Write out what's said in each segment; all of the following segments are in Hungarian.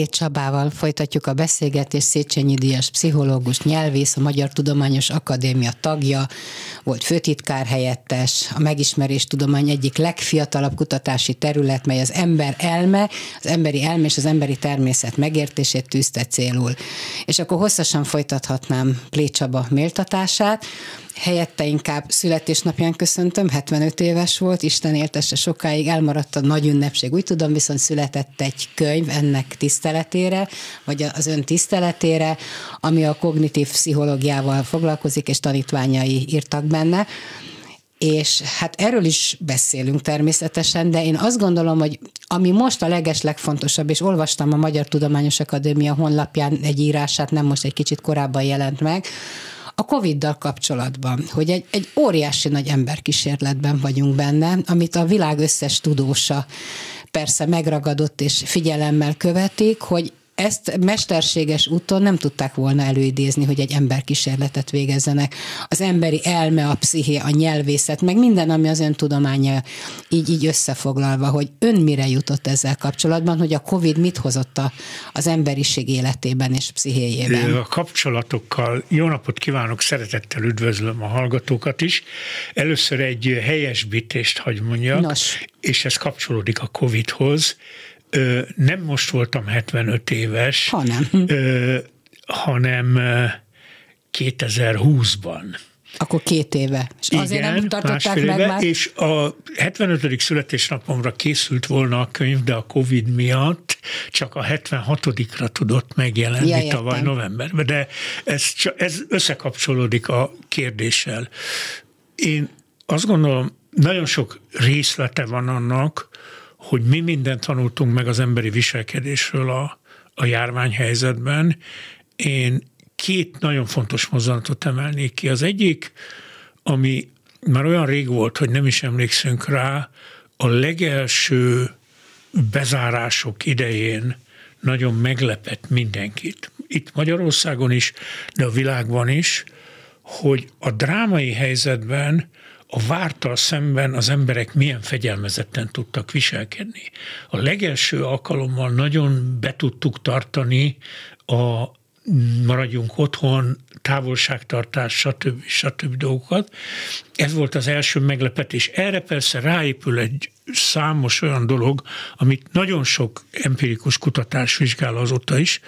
Ré Csabával folytatjuk a beszélgetést, Széchenyi Díjas pszichológus, nyelvész, a Magyar Tudományos Akadémia tagja, volt főtitkár helyettes, a megismerés tudomány egyik legfiatalabb kutatási terület, mely az ember elme, az emberi elme és az emberi természet megértését tűzte célul. És akkor hosszasan folytathatnám Plé Csaba méltatását, helyette inkább születésnapján köszöntöm, 75 éves volt, Isten éltesse sokáig, elmaradt a nagy ünnepség, úgy tudom, viszont született egy könyv ennek tiszteletére, vagy az ön tiszteletére, ami a kognitív pszichológiával foglalkozik, és tanítványai írtak benne és hát erről is beszélünk természetesen, de én azt gondolom, hogy ami most a legeslegfontosabb, és olvastam a Magyar Tudományos Akadémia honlapján egy írását, nem most egy kicsit korábban jelent meg, a Covid-dal kapcsolatban, hogy egy, egy óriási nagy emberkísérletben vagyunk benne, amit a világ összes tudósa persze megragadott és figyelemmel követik, hogy ezt mesterséges úton nem tudták volna előidézni, hogy egy emberkísérletet végezzenek. Az emberi elme, a psziché, a nyelvészet, meg minden, ami az öntudománya így, így összefoglalva, hogy ön mire jutott ezzel kapcsolatban, hogy a COVID mit hozott a, az emberiség életében és pszichéjében. A kapcsolatokkal jó napot kívánok, szeretettel üdvözlöm a hallgatókat is. Először egy helyesbítést hagy mondjak, Nos. és ez kapcsolódik a COVID-hoz ö, nem most voltam 75 éves, hanem, ö, hanem 2020-ban. Akkor két éve. És Igen, azért nem tartották meg éve, már. És a 75. születésnapomra készült volna a könyv, de a Covid miatt csak a 76-ra tudott megjelenni ja, tavaly novemberben. De ez, ez összekapcsolódik a kérdéssel. Én azt gondolom, nagyon sok részlete van annak, hogy mi mindent tanultunk meg az emberi viselkedésről a, a járványhelyzetben. Én két nagyon fontos mozzanatot emelnék ki. Az egyik, ami már olyan rég volt, hogy nem is emlékszünk rá, a legelső bezárások idején nagyon meglepett mindenkit. Itt Magyarországon is, de a világban is, hogy a drámai helyzetben a vártal szemben az emberek milyen fegyelmezetten tudtak viselkedni. A legelső alkalommal nagyon be tudtuk tartani a maradjunk otthon, távolságtartás, stb. stb. dolgokat. Ez volt az első meglepetés. Erre persze ráépül egy számos olyan dolog, amit nagyon sok empirikus kutatás vizsgál azóta is,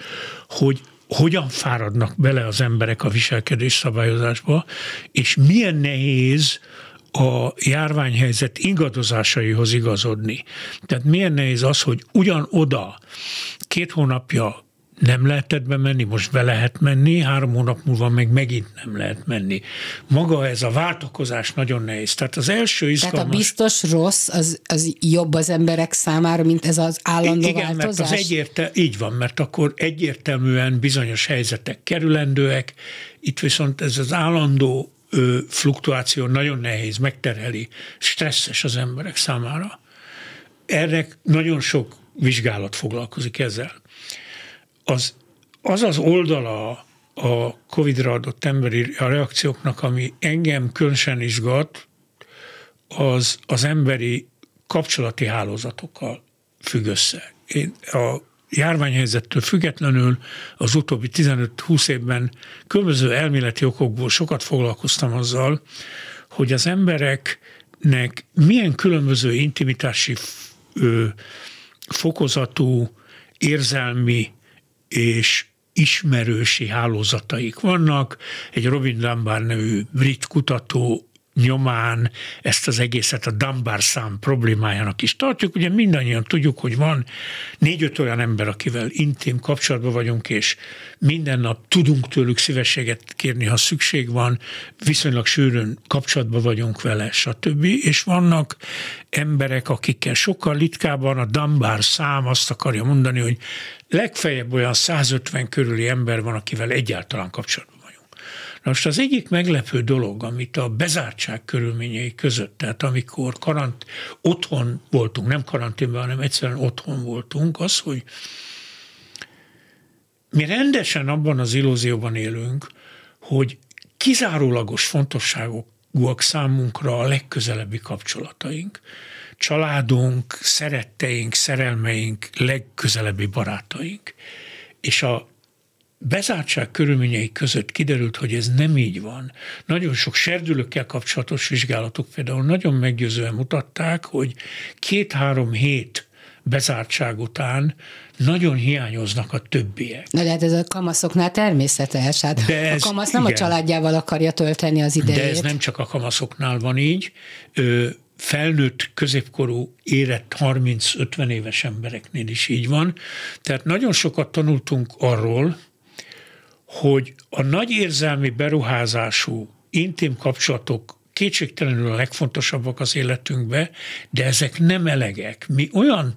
hogy hogyan fáradnak bele az emberek a viselkedés szabályozásba, és milyen nehéz a járványhelyzet ingadozásaihoz igazodni. Tehát milyen nehéz az, hogy ugyanoda két hónapja nem lehetett bemenni, most be lehet menni, három hónap múlva meg megint nem lehet menni. Maga ez a váltokozás nagyon nehéz. Tehát az első izgalmas... Tehát a biztos rossz az, az jobb az emberek számára, mint ez az állandó Igen, változás? Mert az egyértel... így van, mert akkor egyértelműen bizonyos helyzetek kerülendőek, itt viszont ez az állandó ö, fluktuáció nagyon nehéz, megterheli, stresszes az emberek számára. Erre nagyon sok vizsgálat foglalkozik ezzel. Az az, az oldala a COVID-ra adott emberi a reakcióknak, ami engem különösen izgat, az az emberi kapcsolati hálózatokkal függ össze. Én a járványhelyzettől függetlenül az utóbbi 15-20 évben különböző elméleti okokból sokat foglalkoztam azzal, hogy az embereknek milyen különböző intimitási ö, fokozatú érzelmi és ismerősi hálózataik vannak. Egy Robin Dunbar nevű brit kutató nyomán ezt az egészet a Dunbar szám problémájának is tartjuk. Ugye mindannyian tudjuk, hogy van négy-öt olyan ember, akivel intim kapcsolatban vagyunk, és minden nap tudunk tőlük szívességet kérni, ha szükség van, viszonylag sűrűn kapcsolatban vagyunk vele, stb. És vannak emberek, akikkel sokkal litkában a Dunbar szám azt akarja mondani, hogy legfeljebb olyan 150 körüli ember van, akivel egyáltalán kapcsolatban Na most az egyik meglepő dolog, amit a bezártság körülményei között, tehát amikor karant, otthon voltunk, nem karanténben, hanem egyszerűen otthon voltunk, az, hogy mi rendesen abban az illúzióban élünk, hogy kizárólagos fontosságúak számunkra a legközelebbi kapcsolataink. Családunk, szeretteink, szerelmeink, legközelebbi barátaink. És a bezártság körülményei között kiderült, hogy ez nem így van. Nagyon sok serdülőkkel kapcsolatos vizsgálatok például nagyon meggyőzően mutatták, hogy két-három hét bezártság után nagyon hiányoznak a többiek. Na de hát ez a kamaszoknál természetes. Hát de ez, a kamasz nem igen. a családjával akarja tölteni az idejét. De ez nem csak a kamaszoknál van így. Ö, felnőtt, középkorú, érett 30-50 éves embereknél is így van. Tehát nagyon sokat tanultunk arról, hogy a nagy érzelmi beruházású intim kapcsolatok kétségtelenül a legfontosabbak az életünkbe, de ezek nem elegek. Mi olyan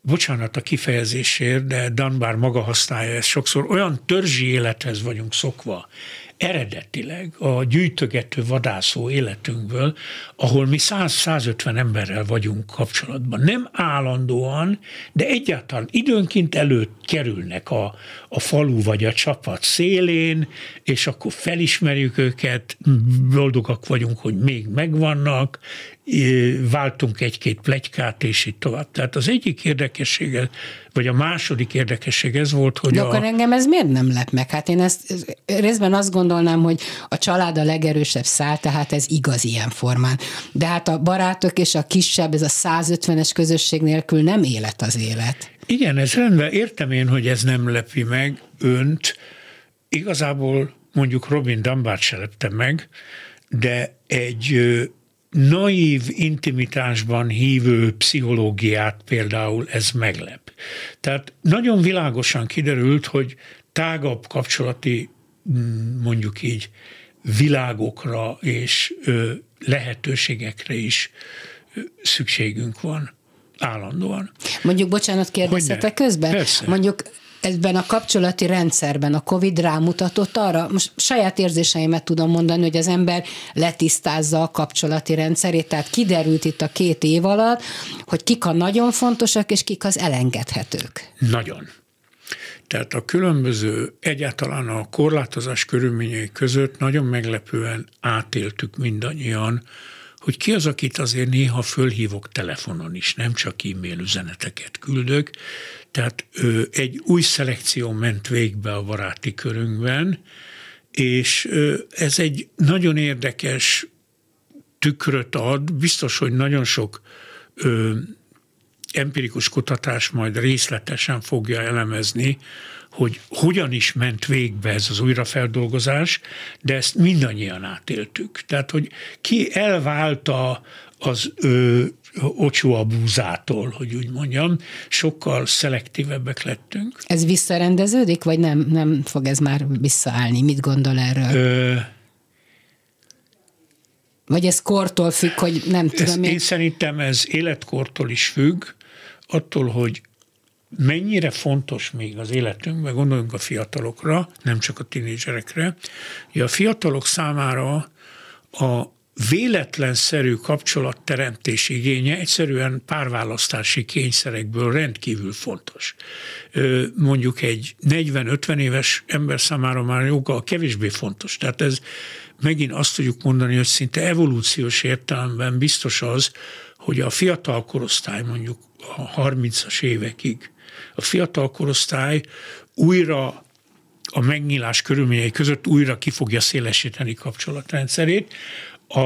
bocsánat a kifejezésért, de Dunbar maga használja ezt sokszor, olyan törzsi élethez vagyunk szokva, eredetileg a gyűjtögető vadászó életünkből, ahol mi 100-150 emberrel vagyunk kapcsolatban. Nem állandóan, de egyáltalán időnként előtt kerülnek a, a falu vagy a csapat szélén, és akkor felismerjük őket, boldogak vagyunk, hogy még megvannak, váltunk egy-két plegykát, és így tovább. Tehát az egyik érdekessége, vagy a második érdekesség ez volt, hogy De akkor a... engem ez miért nem lep meg? Hát én ezt részben azt gondolnám, hogy a család a legerősebb szál, tehát ez igaz ilyen formán. De hát a barátok és a kisebb, ez a 150-es közösség nélkül nem élet az élet. Igen, ez rendben. Értem én, hogy ez nem lepi meg önt. Igazából mondjuk Robin Dunbart se lepte meg, de egy naív intimitásban hívő pszichológiát például ez meglep. Tehát nagyon világosan kiderült, hogy tágabb kapcsolati, mm, mondjuk így, világokra és lehetőségekre is szükségünk van állandóan. Mondjuk, bocsánat, kérdezhetek közben? Persze. Mondjuk ebben a kapcsolati rendszerben a COVID rámutatott arra, most saját érzéseimet tudom mondani, hogy az ember letisztázza a kapcsolati rendszerét, tehát kiderült itt a két év alatt, hogy kik a nagyon fontosak, és kik az elengedhetők. Nagyon. Tehát a különböző, egyáltalán a korlátozás körülményei között nagyon meglepően átéltük mindannyian hogy ki az, akit azért néha fölhívok telefonon is, nem csak e-mail üzeneteket küldök. Tehát ö, egy új szelekció ment végbe a baráti körünkben, és ö, ez egy nagyon érdekes tükröt ad, biztos, hogy nagyon sok ö, empirikus kutatás majd részletesen fogja elemezni hogy hogyan is ment végbe ez az újrafeldolgozás, de ezt mindannyian átéltük. Tehát, hogy ki elválta az ö, a búzától, hogy úgy mondjam, sokkal szelektívebbek lettünk. Ez visszarendeződik, vagy nem, nem fog ez már visszaállni? Mit gondol erről? Ö, vagy ez kortól függ, hogy nem tudom. Ez, én... én szerintem ez életkortól is függ, attól, hogy mennyire fontos még az életünkben, gondoljunk a fiatalokra, nem csak a tinédzserekre, hogy a fiatalok számára a véletlenszerű kapcsolatteremtés igénye egyszerűen párválasztási kényszerekből rendkívül fontos. Mondjuk egy 40-50 éves ember számára már joga kevésbé fontos. Tehát ez megint azt tudjuk mondani, hogy szinte evolúciós értelemben biztos az, hogy a fiatal korosztály mondjuk a 30-as évekig a fiatal korosztály újra a megnyílás körülményei között újra ki fogja szélesíteni kapcsolatrendszerét. A,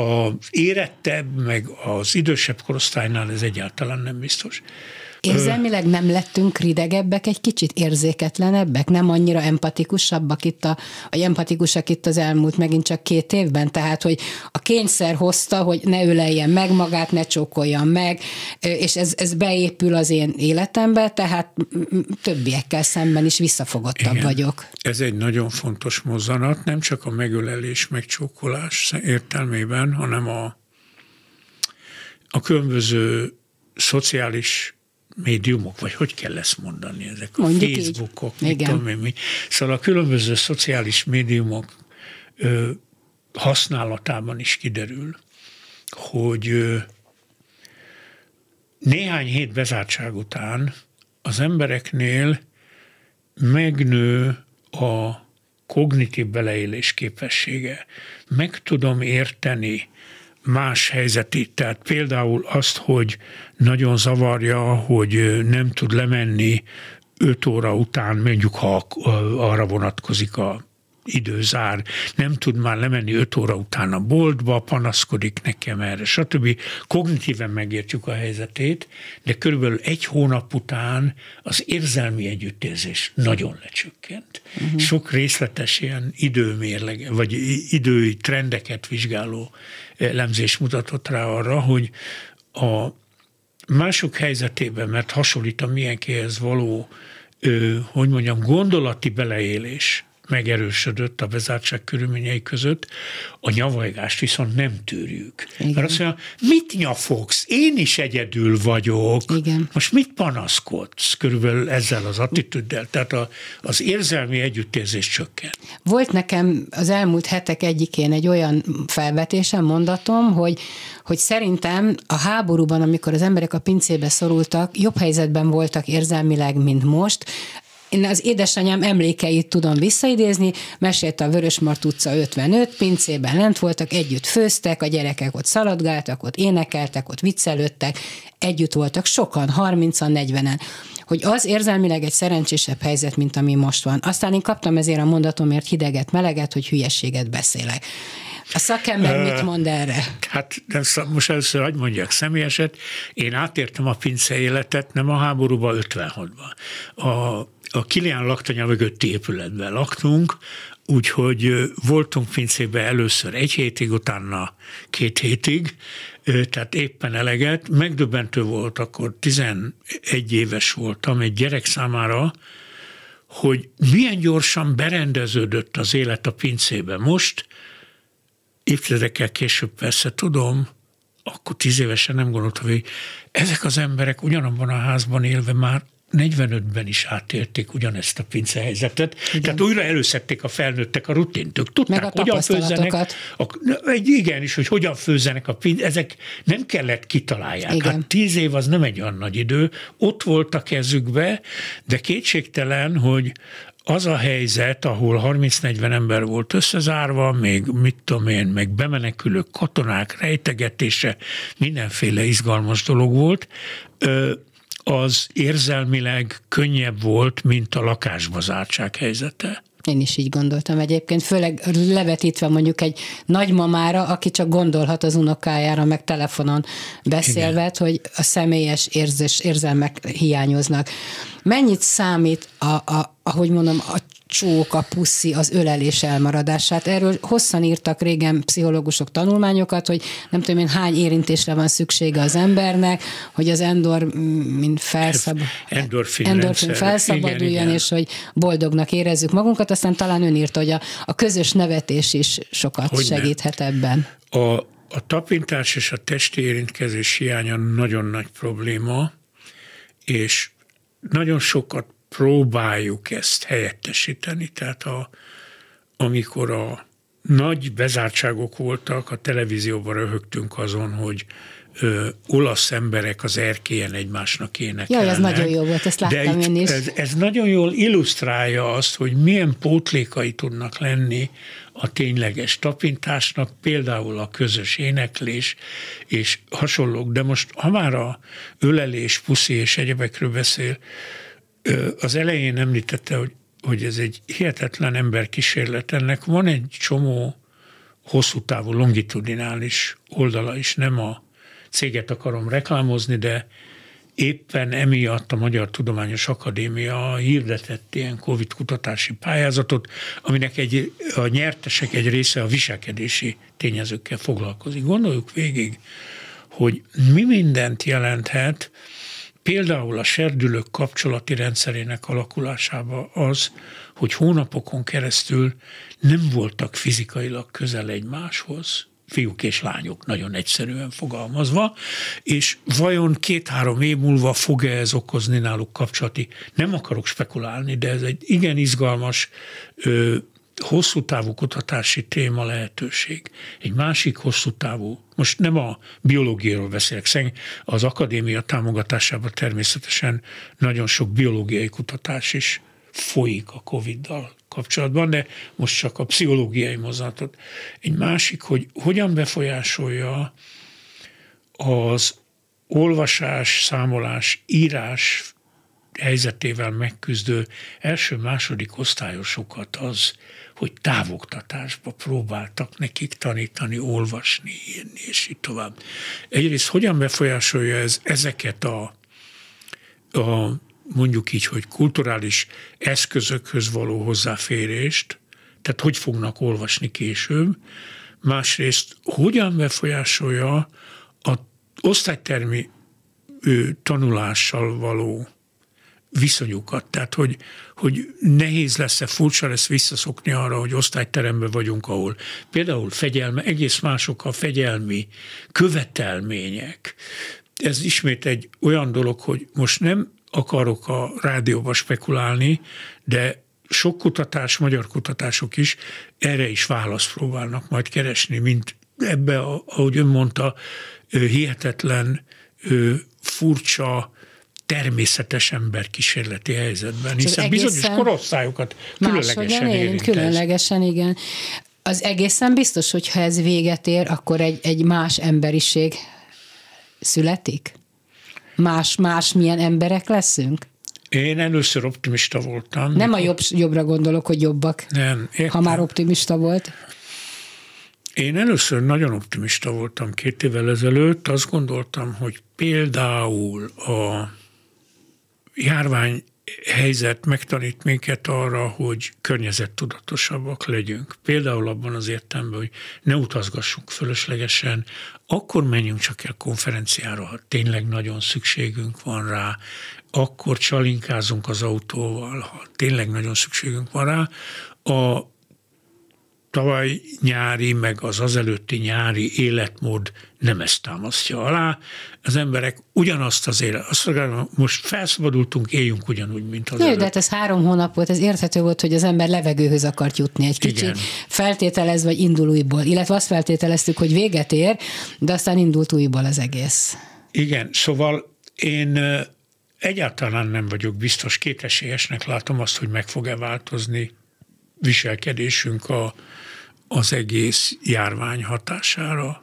a érettebb, meg az idősebb korosztálynál ez egyáltalán nem biztos. Érzelmileg nem lettünk kridegebbek, egy kicsit érzéketlenebbek, nem annyira empatikusabbak itt a, a empatikusak itt az elmúlt megint csak két évben, tehát hogy a kényszer hozta, hogy ne öleljen meg magát, ne csókoljon meg, és ez, ez beépül az én életembe, tehát többiekkel szemben is visszafogottabb Igen. vagyok. Ez egy nagyon fontos mozzanat, nem csak a megölelés, megcsókolás értelmében, hanem a, a különböző szociális médiumok, vagy hogy kell ezt mondani, ezek a Mondjuk Facebookok, így. mit Igen. tudom én mi. Szóval a különböző szociális médiumok ö, használatában is kiderül, hogy ö, néhány hét bezártság után az embereknél megnő a kognitív beleélés képessége. Meg tudom érteni más helyzeti, Tehát például azt, hogy nagyon zavarja, hogy nem tud lemenni 5 óra után, mondjuk ha arra vonatkozik a időzár, nem tud már lemenni 5 óra után a boltba, panaszkodik nekem erre, stb. Kognitíven megértjük a helyzetét, de körülbelül egy hónap után az érzelmi együttérzés nagyon lecsökkent. Uh-huh. Sok részletes ilyen időmérleg, vagy idői trendeket vizsgáló eh, elemzés mutatott rá arra, hogy a mások helyzetében, mert hasonlít a milyenkihez való, ő, hogy mondjam, gondolati beleélés, megerősödött a bezártság körülményei között, a nyavajgást viszont nem tűrjük. Igen. Mert azt mondja, mit nyafogsz? Én is egyedül vagyok. Igen. Most mit panaszkodsz? Körülbelül ezzel az attitűddel. Tehát a, az érzelmi együttérzés csökken. Volt nekem az elmúlt hetek egyikén egy olyan felvetésem, mondatom, hogy, hogy szerintem a háborúban, amikor az emberek a pincébe szorultak, jobb helyzetben voltak érzelmileg, mint most én az édesanyám emlékeit tudom visszaidézni, mesélte a Vörösmart utca 55, pincében lent voltak, együtt főztek, a gyerekek ott szaladgáltak, ott énekeltek, ott viccelődtek, együtt voltak sokan, 30-an, 40-en. Hogy az érzelmileg egy szerencsésebb helyzet, mint ami most van. Aztán én kaptam ezért a mondatomért hideget, meleget, hogy hülyeséget beszélek. A szakember mit mond erre? Hát most először hagyd mondjak személyeset. Én átértem a pince életet, nem a háborúba, 56-ban. A a Kilián laktanya mögötti épületben laktunk, úgyhogy voltunk pincében először egy hétig, utána két hétig, tehát éppen eleget. Megdöbbentő volt, akkor 11 éves voltam egy gyerek számára, hogy milyen gyorsan berendeződött az élet a pincébe most, évtizedekkel később persze tudom, akkor tíz évesen nem gondoltam, hogy ezek az emberek ugyanabban a házban élve már 45-ben is átérték ugyanezt a pince helyzetet. Igen. Tehát újra előszedték a felnőttek a rutint. Ők tudták, Meg a hogyan főzzenek. A, egy, igen is, hogy hogyan főzzenek a pince. Ezek nem kellett kitalálják. Igen. Hát tíz év az nem egy olyan nagy idő. Ott volt a kezükbe, de kétségtelen, hogy az a helyzet, ahol 30-40 ember volt összezárva, még mit tudom én, meg bemenekülő katonák rejtegetése, mindenféle izgalmas dolog volt, az érzelmileg könnyebb volt, mint a lakásba zártság helyzete. Én is így gondoltam egyébként, főleg levetítve mondjuk egy nagymamára, aki csak gondolhat az unokájára, meg telefonon beszélve, Igen. hogy a személyes érzés, érzelmek hiányoznak. Mennyit számít, a, a, ahogy mondom, a csók, a puszi, az ölelés elmaradását. Erről hosszan írtak régen pszichológusok tanulmányokat, hogy nem tudom én hány érintésre van szüksége az embernek, hogy az endor, mint felszab... endorfin, endorfin felszabaduljon, igen, igen. és hogy boldognak érezzük magunkat. Aztán talán ön írt, hogy a, a közös nevetés is sokat hogy segíthet nem. ebben. A, a tapintás és a testi érintkezés hiánya nagyon nagy probléma, és nagyon sokat próbáljuk ezt helyettesíteni. Tehát a, amikor a nagy bezártságok voltak, a televízióban röhögtünk azon, hogy ö, olasz emberek az erkélyen egymásnak énekelnek. Jaj, ez nagyon jó volt, ezt láttam én is. Ez, ez nagyon jól illusztrálja azt, hogy milyen pótlékai tudnak lenni a tényleges tapintásnak, például a közös éneklés és hasonlók. De most, ha már a ölelés, puszi és egyebekről beszél, az elején említette, hogy, hogy ez egy hihetetlen emberkísérlet. Ennek van egy csomó hosszú távú, longitudinális oldala is, nem a céget akarom reklámozni, de éppen emiatt a Magyar Tudományos Akadémia hirdetett ilyen COVID kutatási pályázatot, aminek egy, a nyertesek egy része a viselkedési tényezőkkel foglalkozik. Gondoljuk végig, hogy mi mindent jelenthet, például a serdülők kapcsolati rendszerének alakulásába az, hogy hónapokon keresztül nem voltak fizikailag közel egymáshoz, fiúk és lányok, nagyon egyszerűen fogalmazva, és vajon két-három év múlva fog-e ez okozni náluk kapcsolati? Nem akarok spekulálni, de ez egy igen izgalmas ö, hosszú távú kutatási téma lehetőség. Egy másik hosszú távú, most nem a biológiáról beszélek, az akadémia támogatásában természetesen nagyon sok biológiai kutatás is folyik a Covid-dal kapcsolatban, de most csak a pszichológiai mozatot. Egy másik, hogy hogyan befolyásolja az olvasás, számolás, írás helyzetével megküzdő első-második osztályosokat az, hogy távoktatásba próbáltak nekik tanítani, olvasni, írni, és így tovább. Egyrészt hogyan befolyásolja ez ezeket a, a mondjuk így, hogy kulturális eszközökhöz való hozzáférést, tehát hogy fognak olvasni később, másrészt hogyan befolyásolja az osztálytermi ő, tanulással való viszonyukat, tehát hogy, hogy nehéz lesz-e, furcsa lesz visszaszokni arra, hogy osztályteremben vagyunk, ahol például fegyelme, egész mások a fegyelmi követelmények. Ez ismét egy olyan dolog, hogy most nem akarok a rádióba spekulálni, de sok kutatás, magyar kutatások is erre is választ próbálnak majd keresni, mint ebbe, ahogy ön mondta, hihetetlen furcsa, természetes ember kísérleti helyzetben, hiszen bizonyos korosztályokat különlegesen érint Különlegesen, igen. Az egészen biztos, hogy ha ez véget ér, akkor egy, egy más emberiség születik? Más, más milyen emberek leszünk? Én először optimista voltam. Nem a jobb, jobbra gondolok, hogy jobbak, nem, értem. ha már optimista volt. Én először nagyon optimista voltam két évvel ezelőtt. Azt gondoltam, hogy például a járvány helyzet megtanít minket arra, hogy környezettudatosabbak legyünk. Például abban az értelemben, hogy ne utazgassunk fölöslegesen, akkor menjünk csak el konferenciára, ha tényleg nagyon szükségünk van rá, akkor csalinkázunk az autóval, ha tényleg nagyon szükségünk van rá. A tavaly nyári, meg az azelőtti nyári életmód nem ezt támasztja alá. Az emberek ugyanazt az élet, azt mondják, most felszabadultunk, éljünk ugyanúgy, mint az Jó, előtt. de hát ez három hónap volt, ez érthető volt, hogy az ember levegőhöz akart jutni egy kicsit, feltételez vagy indul újból, illetve azt feltételeztük, hogy véget ér, de aztán indult újból az egész. Igen, szóval én egyáltalán nem vagyok biztos, kétesélyesnek látom azt, hogy meg fog-e változni viselkedésünk a, az egész járvány hatására.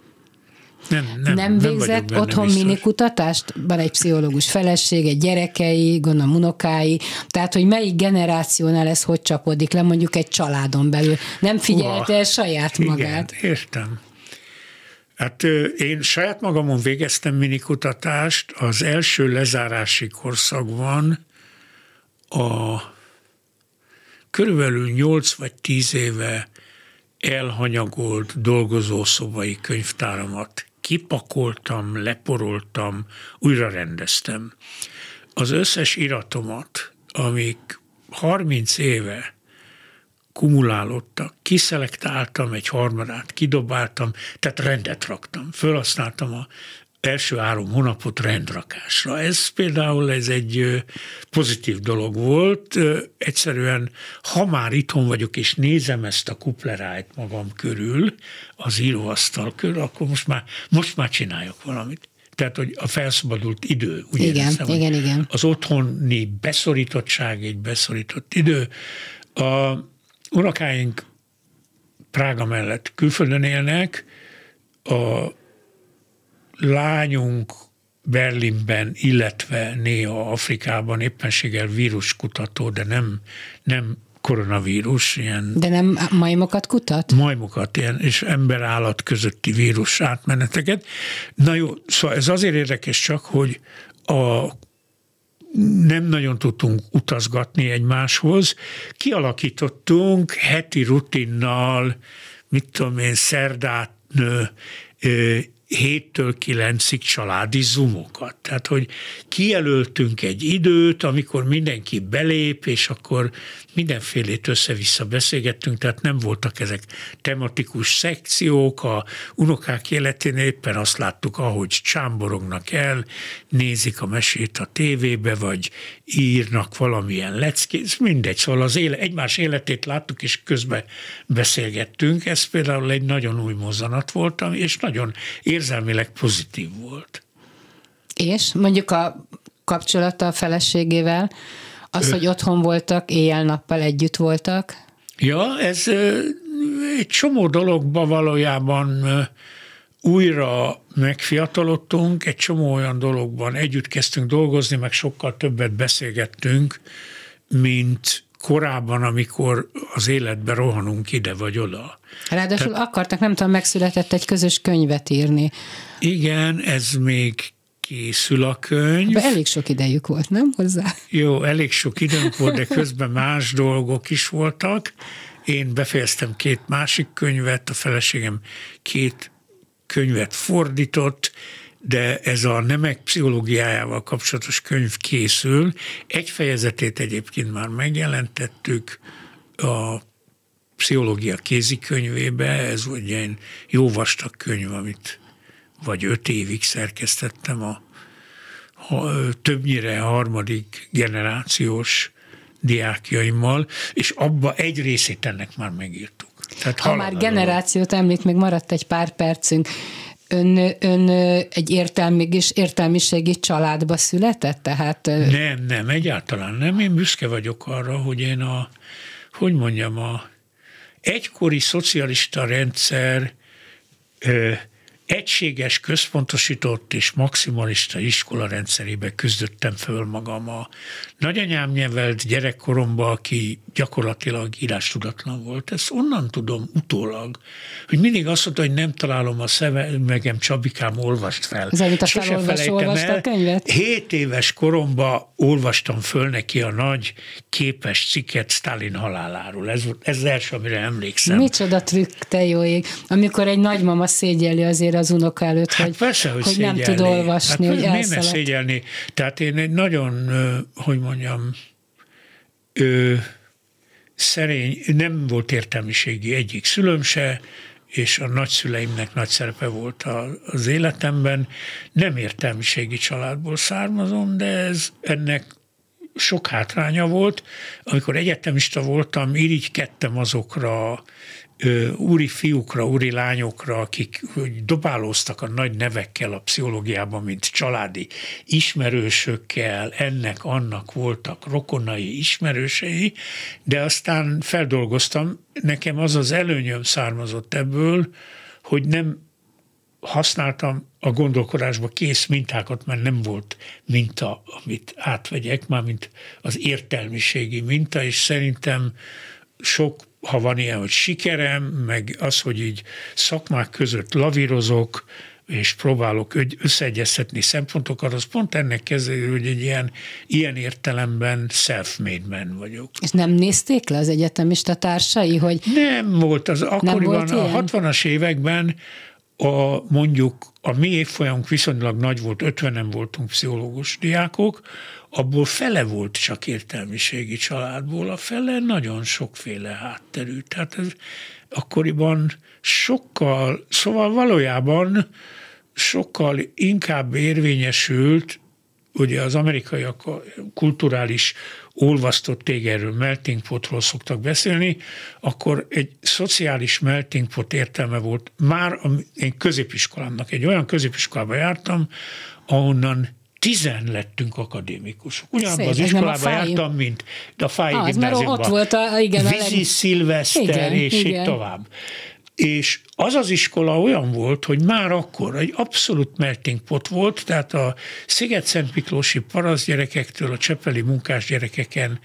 Nem, nem, nem végzett nem otthon biztos. mini kutatást? Van egy pszichológus felesége, gyerekei, gondolom unokái, tehát hogy melyik generációnál ez hogy csapódik le mondjuk egy családon belül. Nem figyelte el saját igen, magát. értem. Hát én saját magamon végeztem mini kutatást, az első lezárási korszakban a körülbelül 8 vagy 10 éve elhanyagolt dolgozószobai könyvtáramat kipakoltam, leporoltam, újra rendeztem. Az összes iratomat, amik 30 éve kumulálódtak, kiszelektáltam egy harmadát, kidobáltam, tehát rendet raktam. Fölhasználtam a első három hónapot rendrakásra. Ez például ez egy pozitív dolog volt. Egyszerűen, ha már itthon vagyok, és nézem ezt a kupleráit magam körül, az íróasztal körül, akkor most már, most már csináljak valamit. Tehát, hogy a felszabadult idő, ugye? Igen, érzem, igen, igen. Az otthoni beszorítottság, egy beszorított idő. A unokáink Prága mellett külföldön élnek, a lányunk Berlinben, illetve néha Afrikában éppenséggel víruskutató, de nem, nem koronavírus, ilyen... De nem majmokat kutat? Majmokat, ilyen, és ember-állat közötti vírus átmeneteket. Na jó, szóval ez azért érdekes csak, hogy a nem nagyon tudtunk utazgatni egymáshoz. Kialakítottunk heti rutinnal, mit tudom én, szerdát nő, héttől kilencig családi zoomokat. Tehát, hogy kijelöltünk egy időt, amikor mindenki belép, és akkor mindenfélét össze-vissza beszélgettünk, tehát nem voltak ezek tematikus szekciók, a unokák életén éppen azt láttuk, ahogy csámborognak el, nézik a mesét a tévébe, vagy írnak valamilyen leckét, mindegy, szóval az éle, egymás életét láttuk, és közben beszélgettünk, ez például egy nagyon új mozzanat voltam, és nagyon érzelmileg pozitív volt. És mondjuk a kapcsolata a feleségével, az, hogy otthon voltak, éjjel-nappal együtt voltak? Ja, ez egy csomó dologba valójában újra megfiatalodtunk, egy csomó olyan dologban együtt kezdtünk dolgozni, meg sokkal többet beszélgettünk, mint korábban, amikor az életbe rohanunk ide vagy oda. Ráadásul Tehát, akartak, nem tudom, megszületett egy közös könyvet írni. Igen, ez még készül a könyv. Hát elég sok idejük volt, nem hozzá? Jó, elég sok időnk volt, de közben más dolgok is voltak. Én befejeztem két másik könyvet, a feleségem két könyvet fordított, de ez a nemek pszichológiájával kapcsolatos könyv készül. Egy fejezetét egyébként már megjelentettük a pszichológia kézikönyvébe, ez ugye egy jó vastag könyv, amit vagy öt évig szerkesztettem a, a többnyire harmadik generációs diákjaimmal, és abba egy részét ennek már megírtuk. Tehát ha már generációt említ, még maradt egy pár percünk. Ön, ön egy értelmi, értelmiségi családba született? Tehát... Nem, nem, egyáltalán nem. Én büszke vagyok arra, hogy én a, hogy mondjam, a egykori szocialista rendszer ö, egységes, központosított és maximalista iskola rendszerébe küzdöttem föl magam. A nagyanyám nyevelt gyerekkoromban, aki gyakorlatilag írástudatlan volt. Ezt onnan tudom utólag, hogy mindig azt mondta, hogy nem találom a szemegem, Csabikám, olvast fel. Sose felejtem el. a könyvet? Hét éves koromban olvastam föl neki a nagy képes cikket Stalin haláláról. Ez, ez az első, amire emlékszem. Micsoda trükk, te jó ég. Amikor egy nagymama szégyeli azért szégyenlére az unoka előtt, hát hogy, Persze, hogy, hogy nem tud olvasni, hát, hogy miért ne szégyelni? Tehát én egy nagyon, hogy mondjam, ő, szerény, nem volt értelmiségi egyik szülőm se, és a nagyszüleimnek nagy szerepe volt az életemben. Nem értelmiségi családból származom, de ez ennek sok hátránya volt. Amikor egyetemista voltam, irigykedtem azokra úri fiúkra, úri lányokra, akik dobálóztak a nagy nevekkel a pszichológiában, mint családi ismerősökkel, ennek, annak voltak rokonai ismerősei, de aztán feldolgoztam, nekem az az előnyöm származott ebből, hogy nem használtam a gondolkodásba kész mintákat, mert nem volt minta, amit átvegyek, mármint az értelmiségi minta, és szerintem sok ha van ilyen, hogy sikerem, meg az, hogy így szakmák között lavírozok, és próbálok összeegyeztetni szempontokat, az pont ennek kezdődő, hogy egy ilyen, ilyen értelemben self-made man vagyok. És nem nézték le az egyetemista társai, hogy... Nem volt, az akkoriban, a 60-as években a, mondjuk a mi évfolyamunk viszonylag nagy volt, 50-en voltunk pszichológus diákok, abból fele volt csak értelmiségi családból, a fele nagyon sokféle hátterű. Tehát ez akkoriban sokkal, szóval valójában sokkal inkább érvényesült ugye az amerikaiak kulturális olvasztott tégerről, melting potról szoktak beszélni, akkor egy szociális melting pot értelme volt. Már a, én középiskolámnak, egy olyan középiskolába jártam, ahonnan tizen lettünk akadémikusok. Ugyanabban az iskolában jártam, mint a fáj Ah, mert ott volt a, igen, a Vizi, leg... Szilveszter, igen, és igen. így tovább. És az az iskola olyan volt, hogy már akkor egy abszolút melting pot volt, tehát a Sziget-Szentmiklósi parasz gyerekektől a csepeli munkás gyerekeken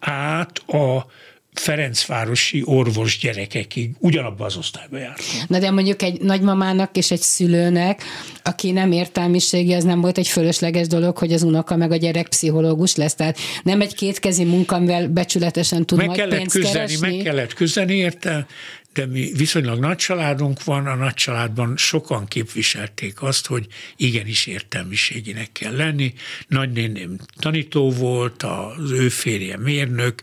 át a Ferencvárosi orvos gyerekekig ugyanabba az osztályba jár. Na de mondjuk egy nagymamának és egy szülőnek, aki nem értelmiségi, az nem volt egy fölösleges dolog, hogy az unoka meg a gyerek pszichológus lesz. Tehát nem egy kétkezi munkamvel becsületesen tud meg majd kellett pénzt küzdeni, keresni. Meg kellett küzdeni érte, de mi viszonylag nagy családunk van, a nagy családban sokan képviselték azt, hogy igenis értelmiséginek kell lenni. Nagynéném tanító volt, az ő férje mérnök,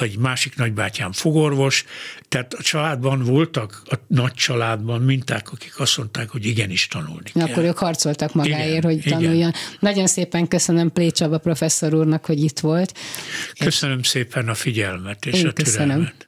egy másik nagybátyám fogorvos, tehát a családban voltak, a nagy családban minták, akik azt mondták, hogy igenis tanulni kell. Akkor ők harcoltak magáért, igen, hogy tanuljon. Igen. Nagyon szépen köszönöm Plécsaba professzor úrnak, hogy itt volt. Köszönöm és... szépen a figyelmet és Én a türelmet. Köszönöm.